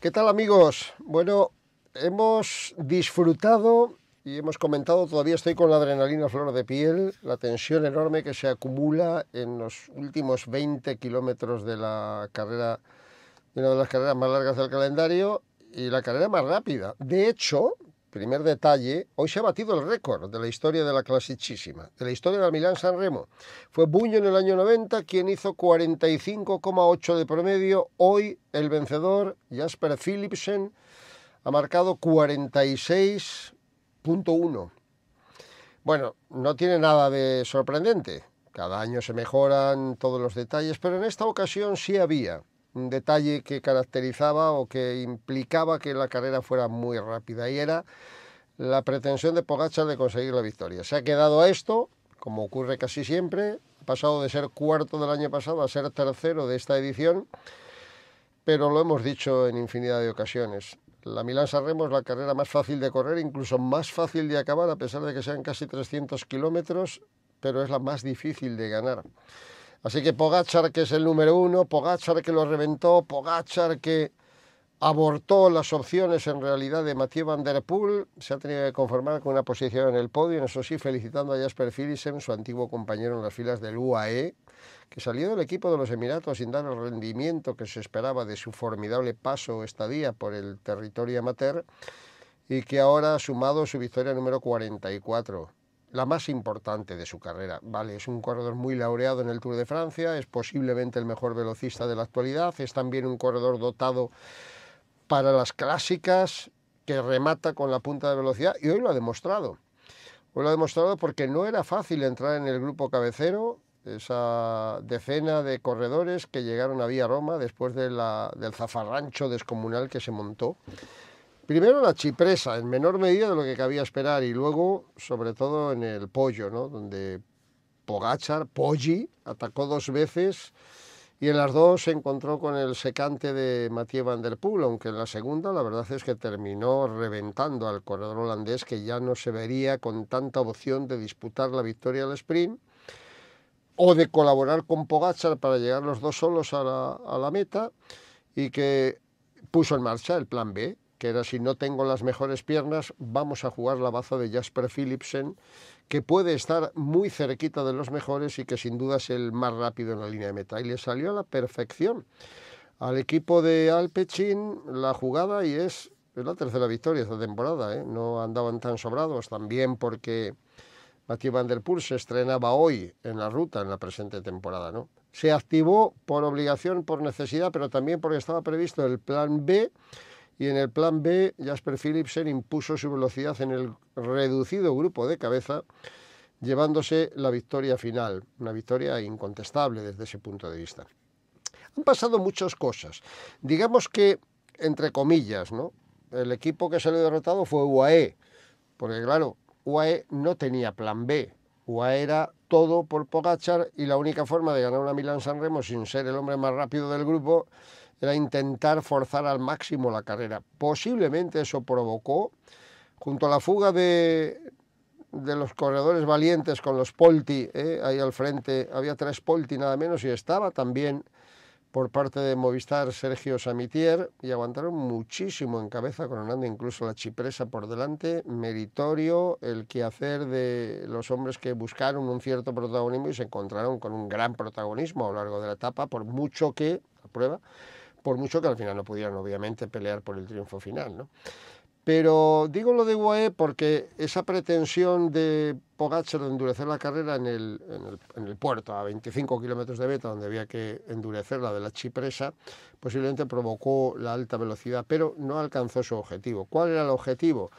¿Qué tal amigos? Bueno, hemos disfrutado y hemos comentado, todavía estoy con la adrenalina flor de piel, la tensión enorme que se acumula en los últimos 20 kilómetros de la carrera, una de las carreras más largas del calendario y la carrera más rápida. De hecho, primer detalle, hoy se ha batido el récord de la historia de la clasichísima, de la historia del Milán San Remo. Fue Buño en el año 90 quien hizo 45,8 de promedio. Hoy el vencedor, Jasper Philipsen, ha marcado 46,1. Bueno, no tiene nada de sorprendente. Cada año se mejoran todos los detalles, pero en esta ocasión sí había un detalle que caracterizaba o que implicaba que la carrera fuera muy rápida y era la pretensión de Pogacha de conseguir la victoria. Se ha quedado a esto, como ocurre casi siempre, ha pasado de ser cuarto del año pasado a ser tercero de esta edición, pero lo hemos dicho en infinidad de ocasiones. La Milán Sanremo es la carrera más fácil de correr, incluso más fácil de acabar, a pesar de que sean casi 300 kilómetros, pero es la más difícil de ganar. Así que Pogachar, que es el número uno, Pogachar que lo reventó, Pogachar que abortó las opciones en realidad de Mathieu Van Der Poel, se ha tenido que conformar con una posición en el podio, en eso sí, felicitando a Jasper Philipsen, su antiguo compañero en las filas del UAE, que salió del equipo de los Emiratos sin dar el rendimiento que se esperaba de su formidable paso día por el territorio amateur y que ahora ha sumado su victoria número 44 la más importante de su carrera. Vale, es un corredor muy laureado en el Tour de Francia, es posiblemente el mejor velocista de la actualidad, es también un corredor dotado para las clásicas que remata con la punta de velocidad y hoy lo ha demostrado. Hoy lo ha demostrado porque no era fácil entrar en el grupo cabecero, esa decena de corredores que llegaron a Vía Roma después del zafarrancho descomunal que se montó Primero la chipresa, en menor medida de lo que cabía esperar, y luego, sobre todo, en el pollo, donde Pogachar, Poggi, atacó dos veces y en las dos se encontró con el secante de Mathieu Van Der Poel, aunque en la segunda la verdad es que terminó reventando al corredor holandés que ya no se vería con tanta opción de disputar la victoria al sprint o de colaborar con Pogachar para llegar los dos solos a la meta y que puso en marcha el plan B, que era si no tengo las mejores piernas, vamos a jugar la baza de Jasper Philipsen, que puede estar muy cerquita de los mejores y que sin duda es el más rápido en la línea de meta. Y le salió a la perfección al equipo de Alpecin la jugada y es, la tercera victoria esta temporada. ¿eh? No andaban tan sobrados también porque Mathieu Van Der Poel se estrenaba hoy en la ruta en la presente temporada. ¿no? Se activó por obligación, por necesidad, pero también porque estaba previsto el plan B y en el plan B Jasper Philipsen impuso su velocidad en el reducido grupo de cabeza, llevándose la victoria final, una victoria incontestable desde ese punto de vista. Han pasado muchas cosas. Digamos que, entre comillas, ¿no? el equipo que salió derrotado fue UAE, porque claro, UAE no tenía plan B, UAE era todo por Pogachar y la única forma de ganar una Milan Remo sin ser el hombre más rápido del grupo era intentar forzar al máximo la carrera. Posiblemente eso provocó, junto a la fuga de, los corredores valientes con los Polti, eh, ahí al frente había tres Polti nada menos y estaba también por parte de Movistar Sergio Samitier y aguantaron muchísimo en cabeza coronando incluso la chipresa por delante, meritorio el quehacer de los hombres que buscaron un cierto protagonismo y se encontraron con un gran protagonismo a lo largo de la etapa, por mucho que, la prueba, por mucho que al final no pudieran obviamente pelear por el triunfo final. ¿no? Pero digo lo de UAE porque esa pretensión de Pogacar de endurecer la carrera en el, puerto, a 25 kilómetros de Beta, donde había que endurecer la de la chipresa, posiblemente provocó la alta velocidad, pero no alcanzó su objetivo. ¿Cuál era el objetivo?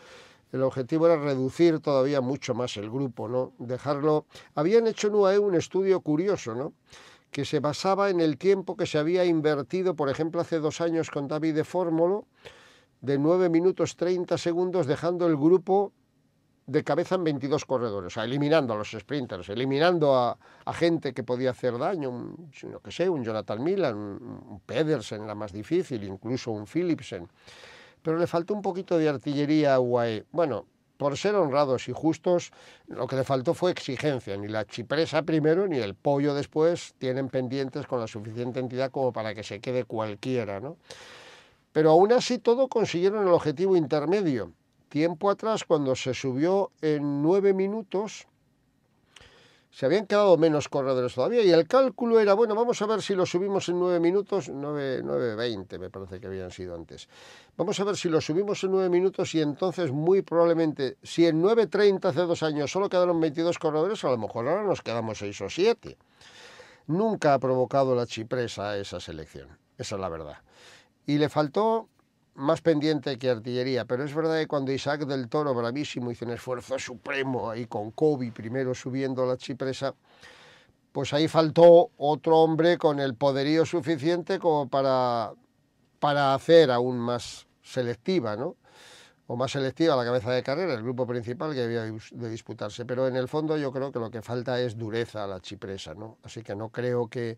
El objetivo era reducir todavía mucho más el grupo, ¿no? Dejarlo... Habían hecho en UAE un estudio curioso, ¿no? que se basaba en el tiempo que se había invertido, por ejemplo, hace dos años con David de Fórmolo, de 9 minutos 30 segundos, dejando el grupo de cabeza en 22 corredores, o sea, eliminando a los sprinters, eliminando a, gente que podía hacer daño, un, no que sé, un Jonathan Milan, un, Pedersen, la más difícil, incluso un Philipsen. Pero le faltó un poquito de artillería a UAE. Bueno, por ser honrados y justos, lo que le faltó fue exigencia. Ni la chipresa primero ni el pollo después tienen pendientes con la suficiente entidad como para que se quede cualquiera. ¿no? Pero aún así todo consiguieron el objetivo intermedio. Tiempo atrás, cuando se subió en nueve minutos, se habían quedado menos corredores todavía y el cálculo era, bueno, vamos a ver si lo subimos en nueve minutos, 9, veinte me parece que habían sido antes. Vamos a ver si lo subimos en nueve minutos y entonces muy probablemente, si en 9.30 hace dos años solo quedaron 22 corredores, a lo mejor ahora nos quedamos seis o siete Nunca ha provocado la chipresa esa selección, esa es la verdad. Y le faltó más pendiente que artillería, pero es verdad que cuando Isaac del Toro, bravísimo, hizo un esfuerzo supremo ahí con Kobe, primero subiendo la chipresa, pues ahí faltó otro hombre con el poderío suficiente como para, para hacer aún más selectiva, ¿no? O más selectiva la cabeza de carrera, el grupo principal que había de disputarse. Pero en el fondo yo creo que lo que falta es dureza a la chipresa, ¿no? Así que no creo que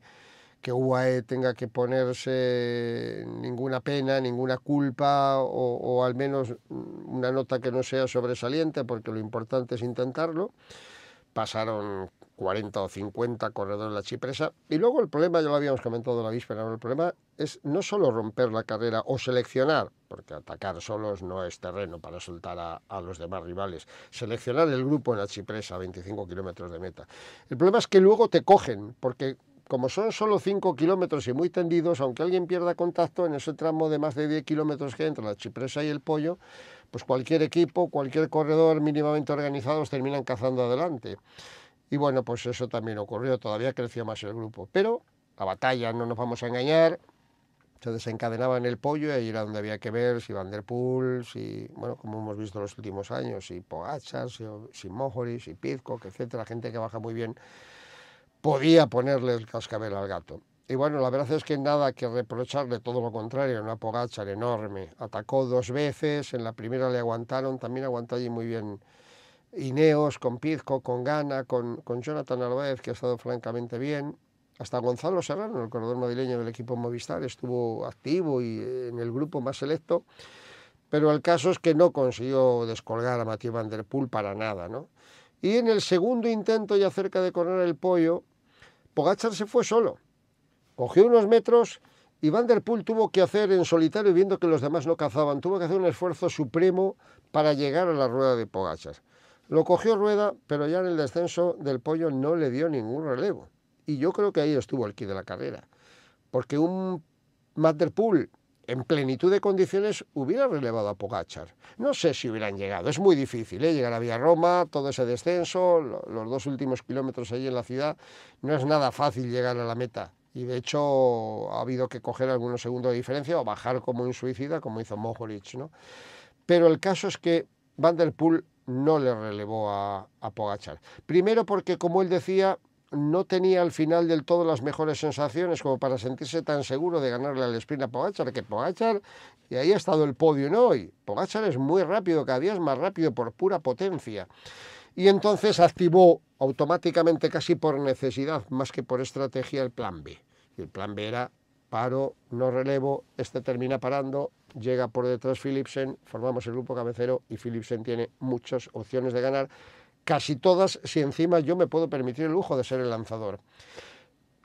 que UAE tenga que ponerse ninguna pena, ninguna culpa o, al menos mm, una nota que no sea sobresaliente, porque lo importante es intentarlo. Pasaron 40 o 50 corredores de la Chipresa. Y luego el problema, ya lo habíamos comentado la víspera, el problema es no solo romper la carrera o seleccionar, porque atacar solos no es terreno para soltar a, los demás rivales, seleccionar el grupo en la Chipresa a 25 kilómetros de meta. El problema es que luego te cogen, porque como son solo 5 kilómetros y muy tendidos, aunque alguien pierda contacto en ese tramo de más de 10 kilómetros que hay entre la Chipresa y el Pollo, pues cualquier equipo, cualquier corredor mínimamente organizados terminan cazando adelante. Y bueno, pues eso también ocurrió, todavía crecía más el grupo. Pero la batalla, no nos vamos a engañar, se desencadenaba en el pollo y ahí era donde había que ver si Van der Poel, si, bueno, como hemos visto en los últimos años, si Pogacar, si, si si Pizco, etcétera, gente que baja muy bien podía ponerle el cascabel al gato. Y bueno, la verdad es que nada que reprocharle, todo lo contrario, una Pogachar enorme. Atacó dos veces, en la primera le aguantaron, también aguantó allí muy bien Ineos, con Pizco, con Gana, con, con Jonathan Alvarez, que ha estado francamente bien. Hasta Gonzalo Serrano, el corredor madrileño del equipo Movistar, estuvo activo y eh, en el grupo más selecto. Pero el caso es que no consiguió descolgar a Mathieu Van Der Poel para nada, ¿no? Y en el segundo intento, ya cerca de correr el pollo, Pogachar se fue solo. Cogió unos metros y Van der Poel tuvo que hacer en solitario, viendo que los demás no cazaban, tuvo que hacer un esfuerzo supremo para llegar a la rueda de Pogachar. Lo cogió rueda, pero ya en el descenso del pollo no le dio ningún relevo. Y yo creo que ahí estuvo el quid de la carrera. Porque un Van der Poel en plenitud de condiciones hubiera relevado a Pogachar. No sé si hubieran llegado, es muy difícil ¿eh? llegar a Vía Roma, todo ese descenso, los dos últimos kilómetros allí en la ciudad, no es nada fácil llegar a la meta. Y de hecho ha habido que coger algunos segundos de diferencia o bajar como un suicida, como hizo Mohoric. ¿no? Pero el caso es que Van der Poel no le relevó a, a Pogachar. Primero porque, como él decía, no tenía al final del todo las mejores sensaciones como para sentirse tan seguro de ganarle al Espina a Pogachar, que Pogachar, y ahí ha estado el podio no hoy, Pogachar es muy rápido, cada día es más rápido por pura potencia. Y entonces activó automáticamente, casi por necesidad, más que por estrategia, el plan B. Y el plan B era paro, no relevo, este termina parando, llega por detrás Philipsen, formamos el grupo cabecero y Philipsen tiene muchas opciones de ganar casi todas si encima yo me puedo permitir el lujo de ser el lanzador.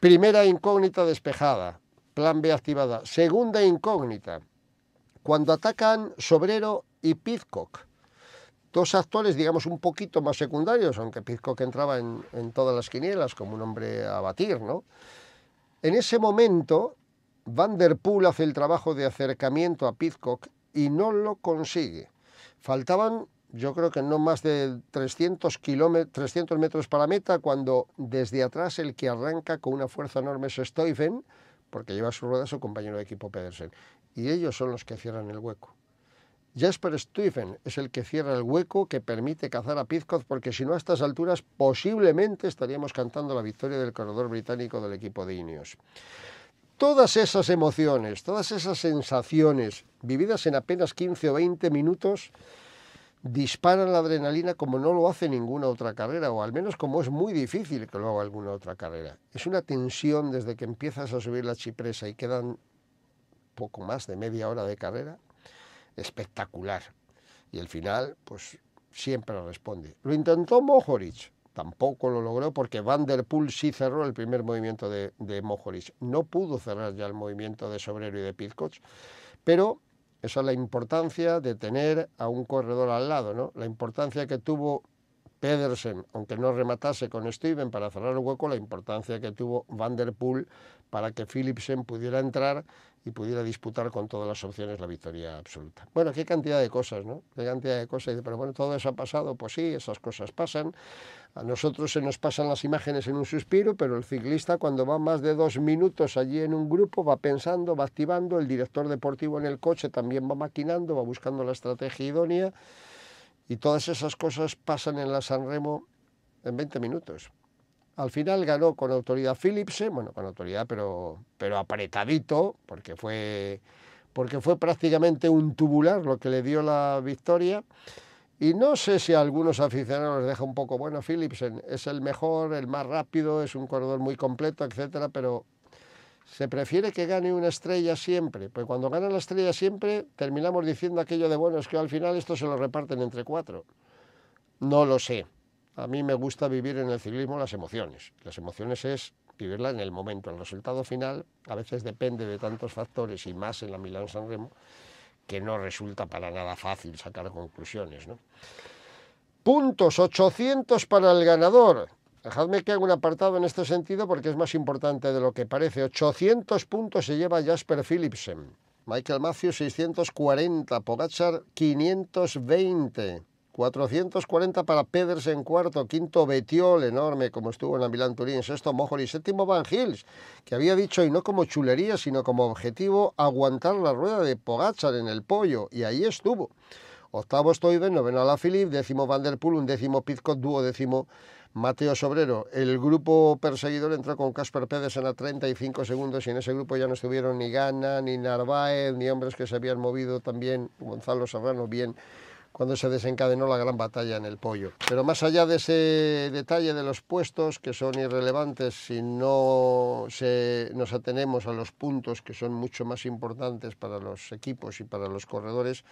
Primera incógnita despejada, plan B activada. Segunda incógnita, cuando atacan Sobrero y Pitcock. dos actores, digamos, un poquito más secundarios, aunque Pitcock entraba en, todas las quinielas como un hombre a batir, ¿no? En ese momento, Van der Poel hace el trabajo de acercamiento a Pitcock y no lo consigue. Faltaban yo creo que no más de 300, 300 metros para meta, cuando desde atrás el que arranca con una fuerza enorme es Stuyven, porque lleva a su rueda su compañero de equipo Pedersen. Y ellos son los que cierran el hueco. Jasper Stuyven es el que cierra el hueco que permite cazar a Pizcoz, porque si no a estas alturas posiblemente estaríamos cantando la victoria del corredor británico del equipo de Ineos. Todas esas emociones, todas esas sensaciones vividas en apenas 15 o 20 minutos, dispara la adrenalina como no lo hace ninguna otra carrera, o al menos como es muy difícil que lo haga alguna otra carrera. Es una tensión desde que empiezas a subir la chipresa y quedan poco más de media hora de carrera, espectacular. Y el final, pues siempre responde. Lo intentó Mohoric, tampoco lo logró porque Van der Poel sí cerró el primer movimiento de, de No pudo cerrar ya el movimiento de Sobrero y de Pizcoch, pero esa es la importancia de tener a un corredor al lado, ¿no? La importancia que tuvo Pedersen, aunque no rematase con Steven para cerrar el hueco, la importancia que tuvo Van der Poel para que Philipsen pudiera entrar y pudiera disputar con todas las opciones la victoria absoluta. Bueno, qué cantidad de cosas, ¿no? Qué cantidad de cosas. Pero bueno, todo eso ha pasado, pues sí, esas cosas pasan. A nosotros se nos pasan las imágenes en un suspiro, pero el ciclista cuando va más de dos minutos allí en un grupo va pensando, va activando, el director deportivo en el coche también va maquinando, va buscando la estrategia idónea. Y todas esas cosas pasan en la Sanremo en 20 minutos. Al final ganó con autoridad Philipsen, bueno, con autoridad, pero, pero apretadito, porque fue, porque fue prácticamente un tubular lo que le dio la victoria. Y no sé si algunos aficionados les deja un poco, bueno, Philipsen es el mejor, el más rápido, es un corredor muy completo, etcétera, pero se prefiere que gane una estrella siempre, pues cuando gana la estrella siempre terminamos diciendo aquello de, bueno, es que al final esto se lo reparten entre cuatro. No lo sé. A mí me gusta vivir en el ciclismo las emociones. Las emociones es vivirla en el momento. El resultado final a veces depende de tantos factores y más en la Milán-San Remo que no resulta para nada fácil sacar conclusiones. Puntos, 800 para el ganador. Dejadme que haga un apartado en este sentido porque es más importante de lo que parece. 800 puntos se lleva Jasper Philipsen. Michael Matthews 640, Pogachar 520. 440 para Pedersen cuarto, quinto Betiol, enorme como estuvo en la Milan Turín, sexto y séptimo Van Hills, que había dicho, y no como chulería, sino como objetivo, aguantar la rueda de Pogachar en el pollo, y ahí estuvo. Octavo Stoyven, noveno Alaphilippe, décimo Van Der Poel, undécimo dúo, décimo. Mateo Sobrero. El grupo perseguidor entró con Casper Pérez en a 35 segundos y en ese grupo ya no estuvieron ni Gana, ni Narváez, ni hombres que se habían movido también, Gonzalo Serrano, bien cuando se desencadenó la gran batalla en el pollo. Pero más allá de ese detalle de los puestos, que son irrelevantes si no nos atenemos a los puntos que son mucho más importantes para los equipos y para los corredores,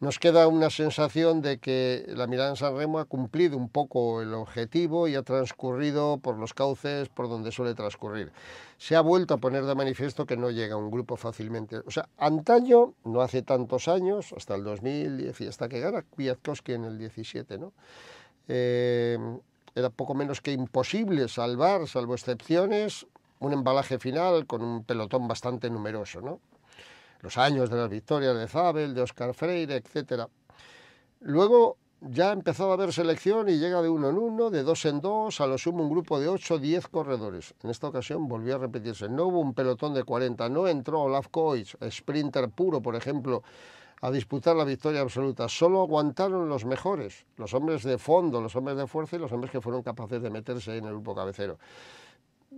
nos queda una sensación de que la mirada en San Remo ha cumplido un poco el objetivo y ha transcurrido por los cauces por donde suele transcurrir. Se ha vuelto a poner de manifiesto que no llega un grupo fácilmente. O sea, antaño, no hace tantos años, hasta el 2010 y hasta que gana Kwiatkowski en el 17, ¿no? Eh, era poco menos que imposible salvar, salvo excepciones, un embalaje final con un pelotón bastante numeroso, ¿no? los años de las victorias de Zabel, de Oscar Freire, etc. Luego ya empezó a haber selección y llega de uno en uno, de dos en dos, a lo sumo un grupo de ocho o 10 corredores. En esta ocasión volvió a repetirse, no hubo un pelotón de 40, no entró Olaf Koiz, sprinter puro, por ejemplo, a disputar la victoria absoluta. Solo aguantaron los mejores, los hombres de fondo, los hombres de fuerza y los hombres que fueron capaces de meterse en el grupo cabecero.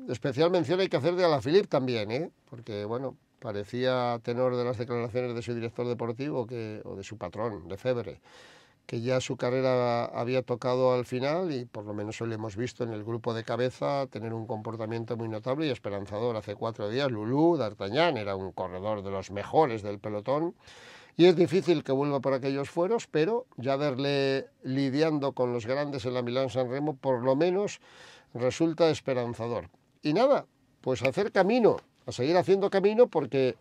Especial mención hay que hacer de Alaphilippe también, ¿eh? porque bueno, Parecía, tenor de las declaraciones de su director deportivo o de su patrón, de Febre, que ya su carrera había tocado al final y por lo menos hoy le hemos visto en el grupo de cabeza tener un comportamiento muy notable y esperanzador. Hace cuatro días Lulú D'Artagnan era un corredor de los mejores del pelotón y es difícil que vuelva por aquellos fueros, pero ya verle lidiando con los grandes en la Milán-San Remo por lo menos resulta esperanzador. Y nada, pues hacer camino seguir haciendo camino porque,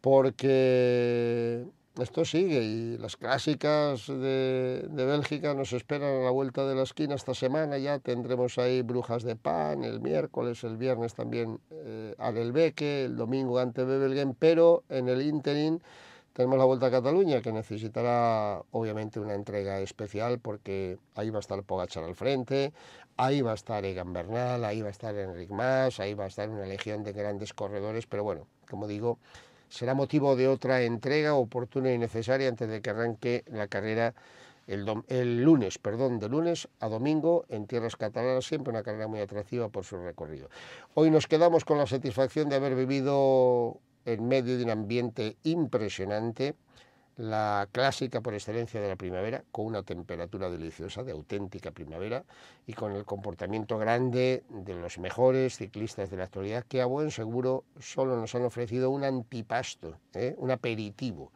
porque esto sigue y las clásicas de, Bélgica nos esperan a la vuelta de la esquina esta semana, ya tendremos ahí Brujas de Pan, el miércoles, el viernes también eh, Arelbeque, el domingo ante Bebelgen, pero en el interim tenemos la Vuelta a Cataluña que necesitará obviamente una entrega especial porque ahí va a estar Pogachar al frente, ahí va a estar Egan Bernal, ahí va a estar Enric Mas, ahí va a estar una legión de grandes corredores, pero bueno, como digo, será motivo de otra entrega oportuna y necesaria antes de que arranque la carrera el, el, lunes, perdón, de lunes a domingo en tierras catalanas, siempre una carrera muy atractiva por su recorrido. Hoy nos quedamos con la satisfacción de haber vivido en medio de un ambiente impresionante, la clásica por excelencia de la primavera, con una temperatura deliciosa, de auténtica primavera, y con el comportamiento grande de los mejores ciclistas de la actualidad, que a buen seguro solo nos han ofrecido un antipasto, ¿eh? un aperitivo.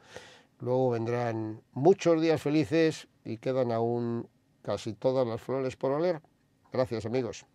Luego vendrán muchos días felices y quedan aún casi todas las flores por oler. Gracias amigos.